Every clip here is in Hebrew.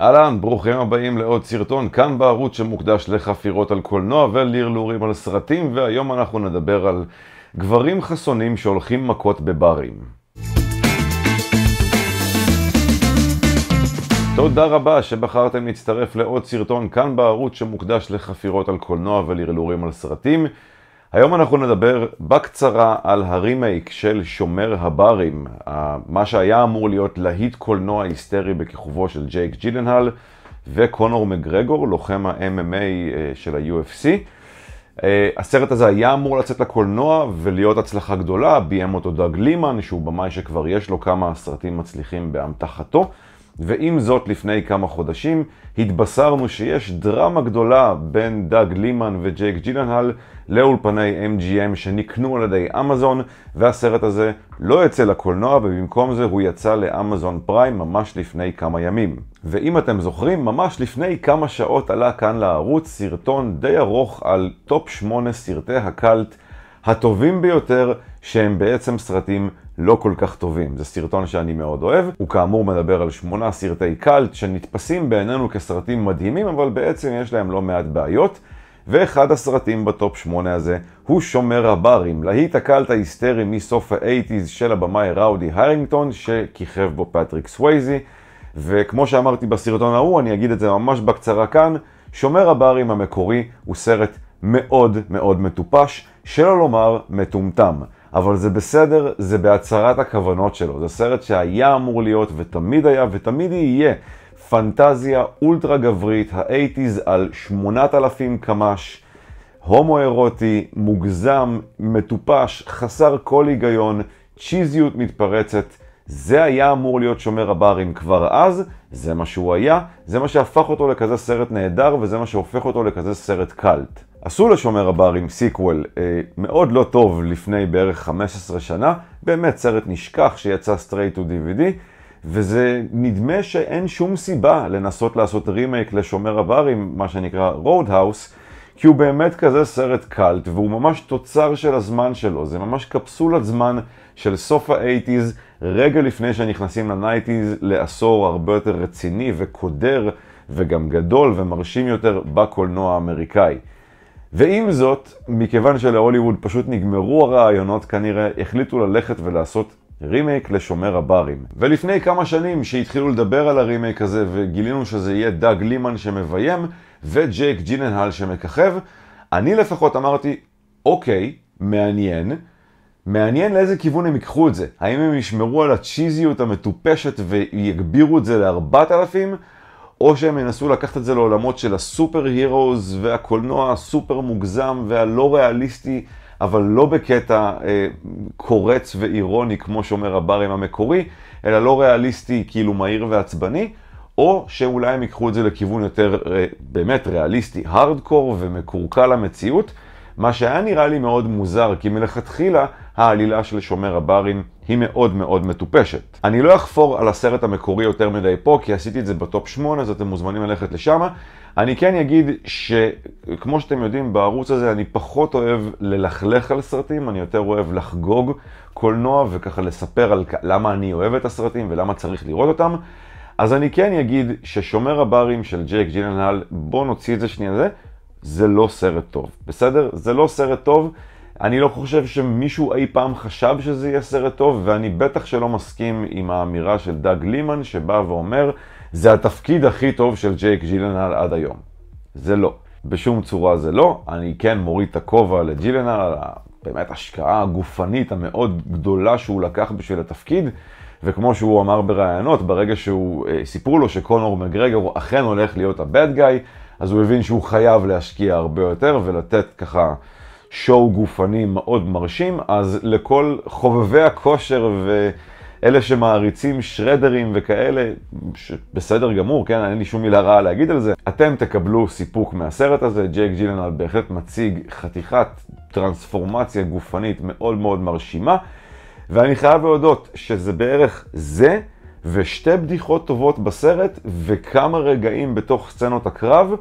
אהלן, ברוכים הבאים לעוד סרטון, כאן בערוץ שמוקדש לחפירות על קולנוע ולרלורים על סרטים, והיום אנחנו נדבר על גברים חסונים שהולכים מכות בברים. תודה רבה שבחרתם להצטרף לעוד סרטון כאן בערוץ שמוקדש לחפירות על קולנוע ולרלורים על סרטים. היום אנחנו נדבר בקצרה על הרימייק של שומר הברים, מה שהיה אמור להיות להיט קולנוע היסטרי בכיכובו של ג'ייק ג'ילנהל וקונור מגרגור, לוחם ה-MMA אה, של ה-UFC. אה, הסרט הזה היה אמור לצאת לקולנוע ולהיות הצלחה גדולה, ביים אותו דאג לימן, שהוא במאי שכבר יש לו כמה סרטים מצליחים באמתחתו. ועם זאת, לפני כמה חודשים התבשרנו שיש דרמה גדולה בין דאג לימן וג'ייק ג'ילנהל לאולפני MGM שנקנו על ידי אמזון, והסרט הזה לא יצא לקולנוע, ובמקום זה הוא יצא לאמזון פריים ממש לפני כמה ימים. ואם אתם זוכרים, ממש לפני כמה שעות עלה כאן לערוץ סרטון די ארוך על טופ 8 סרטי הקאלט הטובים ביותר, שהם בעצם סרטים לא כל כך טובים. זה סרטון שאני מאוד אוהב. הוא כאמור מדבר על שמונה סרטי קאלט שנתפסים בעינינו כסרטים מדהימים, אבל בעצם יש להם לא מעט בעיות. ואחד הסרטים בטופ 8 הזה הוא שומר הברים, להיט הקלט ההיסטרי מסוף ה-80's של הבמאי ראודי הרינגטון, שכיכב בו פטריק סווייזי. וכמו שאמרתי בסרטון ההוא, אני אגיד את זה ממש בקצרה כאן, שומר הברים המקורי הוא סרט מאוד מאוד מטופש, שלא לומר מטומטם. אבל זה בסדר, זה בהצהרת הכוונות שלו. זה סרט שהיה אמור להיות, ותמיד היה, ותמיד יהיה. פנטזיה אולטרה גברית, האייטיז על 8,000 קמ"ש, הומואירוטי, מוגזם, מטופש, חסר כל היגיון, צ'יזיות מתפרצת. זה היה אמור להיות שומר הברים כבר אז, זה מה שהוא היה, זה מה שהפך אותו לכזה סרט נהדר, וזה מה שהופך אותו לכזה סרט קאלט. עשו לשומר הברים סיקוול אה, מאוד לא טוב לפני בערך 15 שנה, באמת סרט נשכח שיצא straight to DVD, וזה נדמה שאין שום סיבה לנסות לעשות רימייק לשומר הברים, מה שנקרא רודהאוס, כי הוא באמת כזה סרט קאלט, והוא ממש תוצר של הזמן שלו, זה ממש קפסולת זמן של סוף האייטיז, רגע לפני שנכנסים לנייטיז, לעשור הרבה יותר רציני וקודר, וגם גדול ומרשים יותר בקולנוע האמריקאי. ועם זאת, מכיוון שלהוליווד פשוט נגמרו הרעיונות כנראה, החליטו ללכת ולעשות רימייק לשומר הברים. ולפני כמה שנים שהתחילו לדבר על הרימייק הזה וגילינו שזה יהיה דאג לימן שמביים וג'ייק ג'יננהל שמככב, אני לפחות אמרתי, אוקיי, מעניין. מעניין לאיזה כיוון הם ייקחו את זה. האם הם ישמרו על הצ'יזיות המטופשת ויגבירו את זה לארבעת אלפים? או שהם ינסו לקחת את זה לעולמות של הסופר הירוז והקולנוע הסופר מוגזם והלא ריאליסטי, אבל לא בקטע אה, קורץ ואירוני כמו שאומר הברים המקורי, אלא לא ריאליסטי כאילו מהיר ועצבני, או שאולי הם ייקחו את זה לכיוון יותר אה, באמת ריאליסטי, הארדקור ומקורקע למציאות, מה שהיה נראה לי מאוד מוזר, כי מלכתחילה העלילה של שומר הברים היא מאוד מאוד מטופשת. אני לא אחפור על הסרט המקורי יותר מדי פה, כי עשיתי את זה בטופ 8, אז אתם מוזמנים ללכת לשם. אני כן אגיד שכמו שאתם יודעים, בערוץ הזה אני פחות אוהב ללכלך על סרטים, אני יותר אוהב לחגוג קולנוע וככה לספר על למה אני אוהב את הסרטים ולמה צריך לראות אותם. אז אני כן אגיד ששומר הברים של ג'ק ג'יננהל, בואו נוציא את זה שנייה, זה, זה לא סרט טוב, בסדר? זה לא סרט טוב. אני לא חושב שמישהו אי פעם חשב שזה יהיה סרט טוב, ואני בטח שלא מסכים עם האמירה של דאג לימן, שבא ואומר, זה התפקיד הכי טוב של ג'ייק ג'ילנל עד היום. זה לא. בשום צורה זה לא. אני כן מוריד את הכובע לג'ילנל על באמת השקעה הגופנית המאוד גדולה שהוא לקח בשביל התפקיד. וכמו שהוא אמר בראיונות, ברגע שהוא, אה, סיפרו לו שקונור מגרגר אכן הולך להיות הבד גאי, אז הוא הבין שהוא חייב להשקיע הרבה יותר ולתת ככה שואו גופני מאוד מרשים, אז לכל חובבי הכושר ואלה שמעריצים שרדרים וכאלה, ש... בסדר גמור, כן, אין לי שום מילה רעה להגיד על זה, אתם תקבלו סיפוק מהסרט הזה, ג'ייק ג'ילנל בהחלט מציג חתיכת טרנספורמציה גופנית מאוד מאוד מרשימה, ואני חייב להודות שזה בערך זה. ושתי בדיחות טובות בסרט, וכמה רגעים בתוך סצנות הקרב,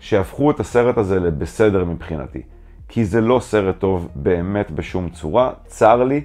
שהפכו את הסרט הזה לבסדר מבחינתי. כי זה לא סרט טוב באמת בשום צורה, צר לי.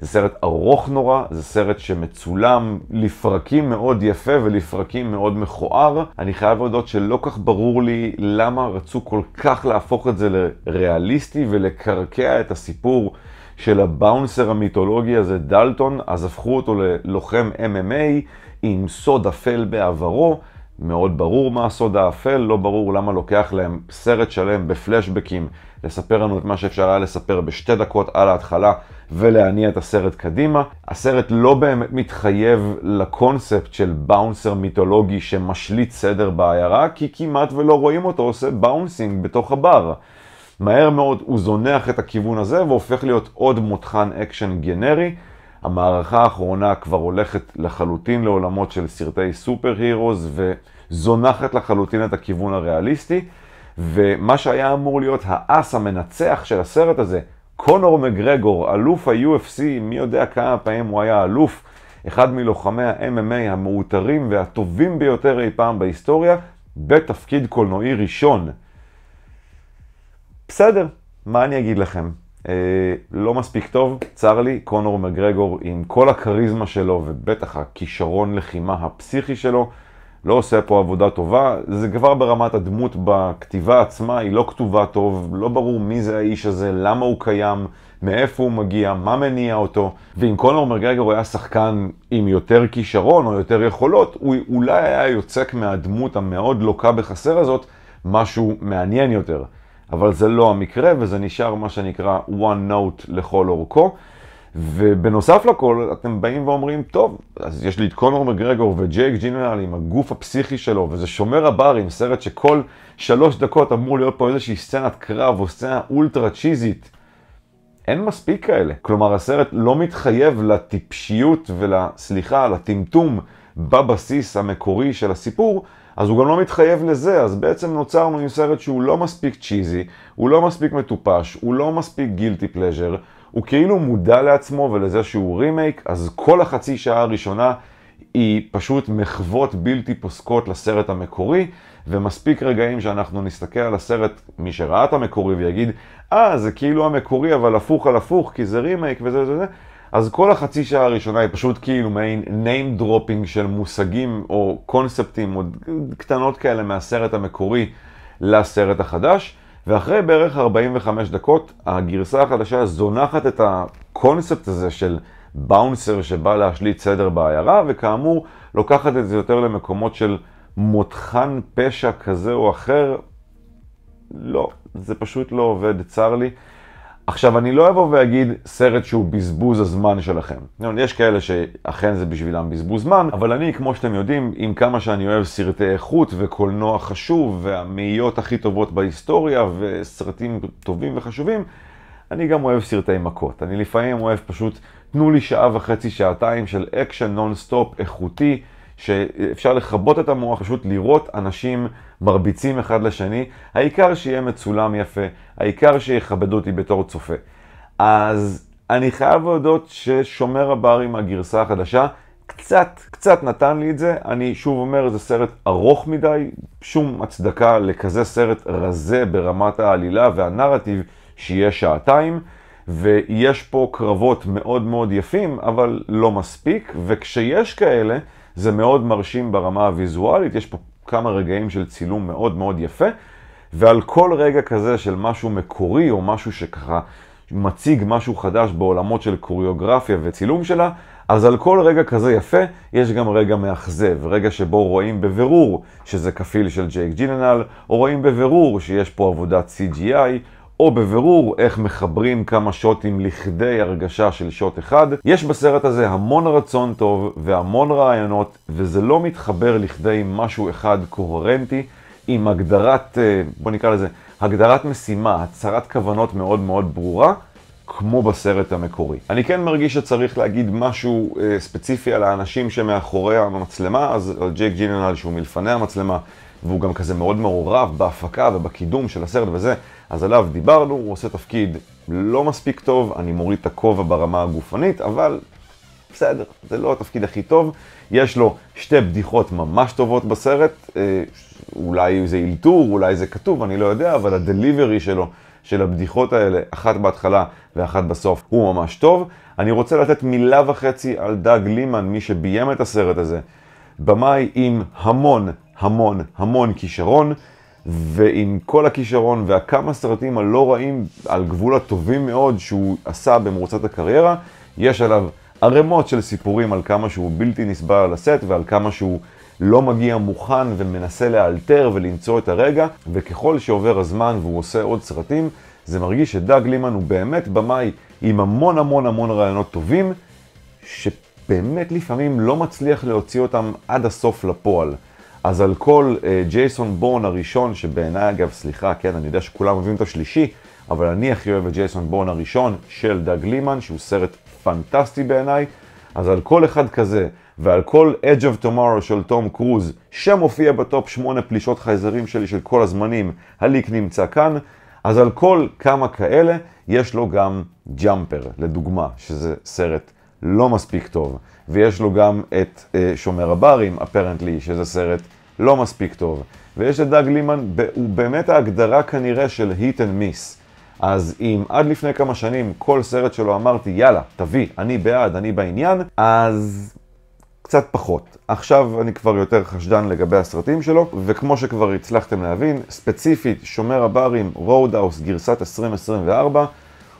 זה סרט ארוך נורא, זה סרט שמצולם לפרקים מאוד יפה ולפרקים מאוד מכוער. אני חייב להודות שלא כך ברור לי למה רצו כל כך להפוך את זה לריאליסטי ולקרקע את הסיפור של הבאונסר המיתולוגי הזה, דלטון, אז הפכו אותו ללוחם MMA עם סוד אפל בעברו. מאוד ברור מה הסוד האפל, לא ברור למה לוקח להם סרט שלם בפלשבקים לספר לנו את מה שאפשר היה לספר בשתי דקות על ההתחלה ולהניע את הסרט קדימה. הסרט לא באמת מתחייב לקונספט של באונסר מיתולוגי שמשליט סדר בעיירה, כי כמעט ולא רואים אותו עושה באונסינג בתוך הבר. מהר מאוד הוא זונח את הכיוון הזה והופך להיות עוד מותחן אקשן גנרי. המערכה האחרונה כבר הולכת לחלוטין לעולמות של סרטי סופר הירוס וזונחת לחלוטין את הכיוון הריאליסטי. ומה שהיה אמור להיות האס המנצח של הסרט הזה, קונור מגרגור, אלוף ה-UFC, מי יודע כמה פעמים הוא היה אלוף, אחד מלוחמי ה-MMA המעוטרים והטובים ביותר אי פעם בהיסטוריה, בתפקיד קולנועי ראשון. בסדר, מה אני אגיד לכם? אה, לא מספיק טוב, צר לי, קונור מגרגור עם כל הכריזמה שלו ובטח הכישרון לחימה הפסיכי שלו, לא עושה פה עבודה טובה, זה כבר ברמת הדמות בכתיבה עצמה, היא לא כתובה טוב, לא ברור מי זה האיש הזה, למה הוא קיים, מאיפה הוא מגיע, מה מניע אותו. ואם קונור מגרגור היה שחקן עם יותר כישרון או יותר יכולות, הוא אולי היה יוצק מהדמות המאוד לוקה בחסר הזאת משהו מעניין יותר. אבל זה לא המקרה וזה נשאר מה שנקרא one note לכל אורכו. ובנוסף לכל, אתם באים ואומרים, טוב, אז יש לי את קונור מגרגור וג'ייק ג'ינרל עם הגוף הפסיכי שלו, וזה שומר הברים, סרט שכל שלוש דקות אמור להיות פה איזושהי סצנת קרב או סצנה אולטרה צ'יזית, אין מספיק כאלה. כלומר, הסרט לא מתחייב לטיפשיות ולסליחה, לטמטום בבסיס המקורי של הסיפור, אז הוא גם לא מתחייב לזה, אז בעצם נוצרנו עם סרט שהוא לא מספיק צ'יזי, הוא לא מספיק מטופש, הוא לא מספיק גילטי פלז'ר, הוא כאילו מודע לעצמו ולזה שהוא רימייק, אז כל החצי שעה הראשונה היא פשוט מחוות בלתי פוסקות לסרט המקורי, ומספיק רגעים שאנחנו נסתכל על הסרט, מי שראה את המקורי ויגיד, אה, ah, זה כאילו המקורי, אבל הפוך על הפוך, כי זה רימייק וזה וזה וזה. אז כל החצי שעה הראשונה היא פשוט כאילו מעין name dropping של מושגים או קונספטים או קטנות כאלה מהסרט המקורי לסרט החדש, ואחרי בערך 45 דקות הגרסה החדשה זונחת את הקונספט הזה של באונסר שבא להשליט סדר בעיירה, וכאמור לוקחת את זה יותר למקומות של מותחן פשע כזה או אחר, לא, זה פשוט לא עובד, צר לי. עכשיו, אני לא אבוא ואגיד סרט שהוא בזבוז הזמן שלכם. נכון, יש כאלה שאכן זה בשבילם בזבוז זמן, אבל אני, כמו שאתם יודעים, עם כמה שאני אוהב סרטי איכות וקולנוע חשוב, והמאיות הכי טובות בהיסטוריה, וסרטים טובים וחשובים, אני גם אוהב סרטי מכות. אני לפעמים אוהב פשוט, תנו לי שעה וחצי, שעתיים של אקשן נונסטופ איכותי. שאפשר לכבות את המוח, פשוט לראות אנשים מרביצים אחד לשני, העיקר שיהיה מצולם יפה, העיקר שיכבדו אותי בתור צופה. אז אני חייב להודות ששומר הבר עם הגרסה החדשה קצת, קצת נתן לי את זה. אני שוב אומר, זה סרט ארוך מדי, שום הצדקה לכזה סרט רזה ברמת העלילה והנרטיב שיהיה שעתיים. ויש פה קרבות מאוד מאוד יפים, אבל לא מספיק, וכשיש כאלה, זה מאוד מרשים ברמה הוויזואלית, יש פה כמה רגעים של צילום מאוד מאוד יפה, ועל כל רגע כזה של משהו מקורי או משהו שככה מציג משהו חדש בעולמות של קוריאוגרפיה וצילום שלה, אז על כל רגע כזה יפה, יש גם רגע מאכזב, רגע שבו רואים בבירור שזה כפיל של ג'ייק ג'יננל, או רואים בבירור שיש פה עבודת CGI, או בבירור איך מחברים כמה שוטים לכדי הרגשה של שוט אחד. יש בסרט הזה המון רצון טוב והמון רעיונות, וזה לא מתחבר לכדי משהו אחד קוהרנטי עם הגדרת, אה, בוא נקרא לזה, הגדרת משימה, הצהרת כוונות מאוד מאוד ברורה. כמו בסרט המקורי. אני כן מרגיש שצריך להגיד משהו אה, ספציפי על האנשים שמאחורי המצלמה, אז על ג'ייק ג'יננל שהוא מלפני המצלמה, והוא גם כזה מאוד מעורב בהפקה ובקידום של הסרט וזה, אז עליו דיברנו, הוא עושה תפקיד לא מספיק טוב, אני מוריד את הכובע ברמה הגופנית, אבל בסדר, זה לא התפקיד הכי טוב. יש לו שתי בדיחות ממש טובות בסרט, אה, אולי זה אילתור, אולי זה כתוב, אני לא יודע, אבל הדליברי שלו, של הבדיחות האלה, אחת בהתחלה ואחת בסוף, הוא ממש טוב. אני רוצה לתת מילה וחצי על דאג לימן, מי שביים את הסרט הזה. במאי עם המון, המון, המון כישרון. ועם כל הכישרון והכמה סרטים הלא רעים על גבול הטובים מאוד שהוא עשה במרוצת הקריירה, יש עליו ערימות של סיפורים על כמה שהוא בלתי נסבל על הסט ועל כמה שהוא לא מגיע מוכן ומנסה לאלתר ולמצוא את הרגע, וככל שעובר הזמן והוא עושה עוד סרטים, זה מרגיש שדאג לימן הוא באמת במאי עם המון המון המון רעיונות טובים, שבאמת לפעמים לא מצליח להוציא אותם עד הסוף לפועל. אז על כל אה, ג'ייסון uh, בורן הראשון, שבעיניי אגב, סליחה, כן, אני יודע שכולם אוהבים את השלישי, אבל אני הכי אוהב את ג'ייסון בורן הראשון של דאג לימן, שהוא סרט פנטסטי בעיניי, אז על כל אחד כזה, ועל כל Edge of Tomorrow של תום קרוז, שמופיע בטופ 8 פלישות חייזרים שלי של כל הזמנים, הליק נמצא כאן, אז על כל כמה כאלה, יש לו גם ג'אמפר, לדוגמה, שזה סרט לא מספיק טוב. ויש לו גם את uh, שומר הברים, אפרנטלי, שזה סרט לא מספיק טוב. ויש את דאג לימן, הוא באמת ההגדרה כנראה של היט אנד מיס. אז אם עד לפני כמה שנים כל סרט שלו אמרתי, יאללה, תביא, אני בעד, אני בעניין, אז קצת פחות. עכשיו אני כבר יותר חשדן לגבי הסרטים שלו, וכמו שכבר הצלחתם להבין, ספציפית, שומר הברים, רודהאוס, גרסת 2024,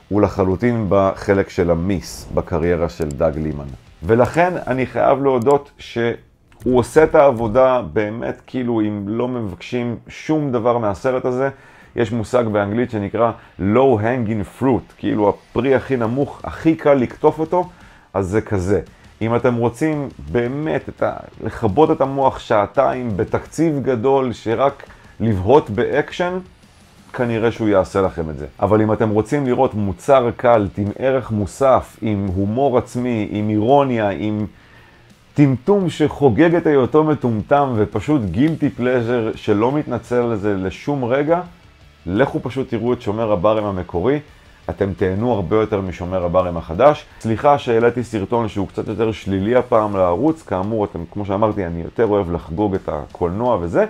הוא לחלוטין בחלק של המיס בקריירה של דאג לימן. ולכן אני חייב להודות שהוא עושה את העבודה באמת כאילו אם לא מבקשים שום דבר מהסרט הזה. יש מושג באנגלית שנקרא low hanging fruit, כאילו הפרי הכי נמוך, הכי קל לקטוף אותו, אז זה כזה. אם אתם רוצים באמת את ה... לכבות את המוח שעתיים בתקציב גדול שרק לבהות באקשן, כנראה שהוא יעשה לכם את זה. אבל אם אתם רוצים לראות מוצר קלט עם ערך מוסף, עם הומור עצמי, עם אירוניה, עם טמטום שחוגג את היותו מטומטם ופשוט גילטי פלז'ר שלא מתנצל על זה לשום רגע, לכו פשוט תראו את שומר הברים המקורי. אתם תהנו הרבה יותר משומר הברים החדש. סליחה שהעליתי סרטון שהוא קצת יותר שלילי הפעם לערוץ, כאמור, אתם, כמו שאמרתי, אני יותר אוהב לחגוג את הקולנוע וזה,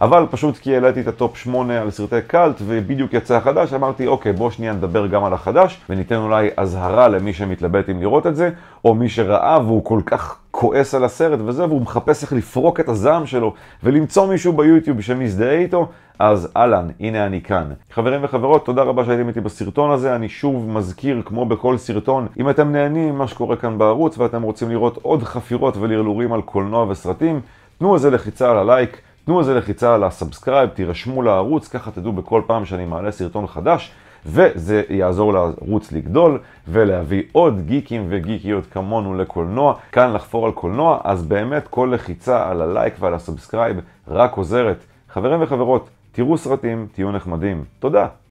אבל פשוט כי העליתי את הטופ 8 על סרטי קאלט ובדיוק יצא החדש, אמרתי, אוקיי, בוא שנייה נדבר גם על החדש, וניתן אולי אזהרה למי שמתלבט אם לראות את זה, או מי שראה והוא כל כך כועס על הסרט וזה, והוא מחפש איך לפרוק את הזעם שלו ולמצוא מישהו ביוטיוב שמזדהה איתו, אז אהלן, הנה אני כאן. חברים וחברות, תודה רבה שהייתם איתי בסרטון הזה. אני שוב מזכיר, כמו בכל סרטון, אם אתם נהנים ממה שקורה כאן בערוץ ואתם רוצים לראות עוד חפירות ולרלורים על קולנוע וסרטים, תנו איזה לחיצה על הלייק. תנו איזה לחיצה על הסאבסקרייב, תירשמו לערוץ, ככה תדעו בכל פעם שאני מעלה סרטון חדש, וזה יעזור לערוץ לגדול ולהביא עוד גיקים וגיקיות כמונו לקולנוע. כאן לחפור על קולנוע, אז באמת כל לחיצה על הלייק ועל הסאבסקרייב רק עוזרת. חברים וחברות, תראו סרטים, תהיו נחמדים. תודה.